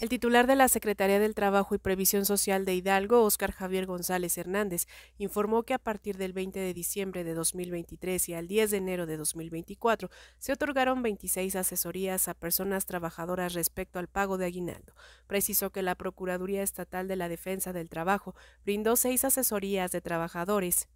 El titular de la Secretaría del Trabajo y Previsión Social de Hidalgo, Óscar Javier González Hernández, informó que a partir del 20 de diciembre de 2023 y al 10 de enero de 2024 se otorgaron 26 asesorías a personas trabajadoras respecto al pago de aguinaldo. Precisó que la Procuraduría Estatal de la Defensa del Trabajo brindó seis asesorías de trabajadores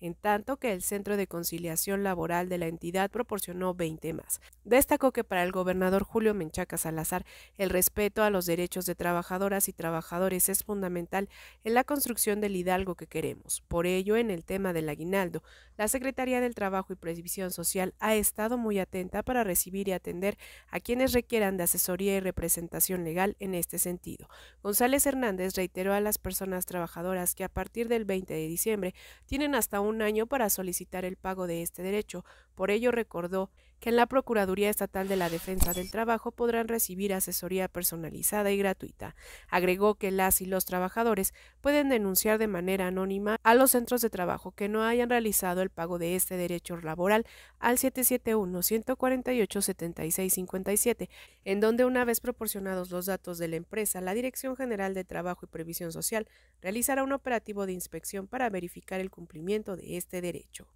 en tanto que el Centro de Conciliación Laboral de la entidad proporcionó 20 más. Destacó que para el gobernador Julio Menchaca Salazar, el respeto a los derechos de trabajadoras y trabajadores es fundamental en la construcción del hidalgo que queremos. Por ello, en el tema del aguinaldo, la Secretaría del Trabajo y Previsión Social ha estado muy atenta para recibir y atender a quienes requieran de asesoría y representación legal en este sentido. González Hernández reiteró a las personas trabajadoras que a partir del 20 de diciembre tienen hasta un un año para solicitar el pago de este derecho. Por ello recordó en la Procuraduría Estatal de la Defensa del Trabajo podrán recibir asesoría personalizada y gratuita. Agregó que las y los trabajadores pueden denunciar de manera anónima a los centros de trabajo que no hayan realizado el pago de este derecho laboral al 771-148-7657, en donde una vez proporcionados los datos de la empresa, la Dirección General de Trabajo y Previsión Social realizará un operativo de inspección para verificar el cumplimiento de este derecho.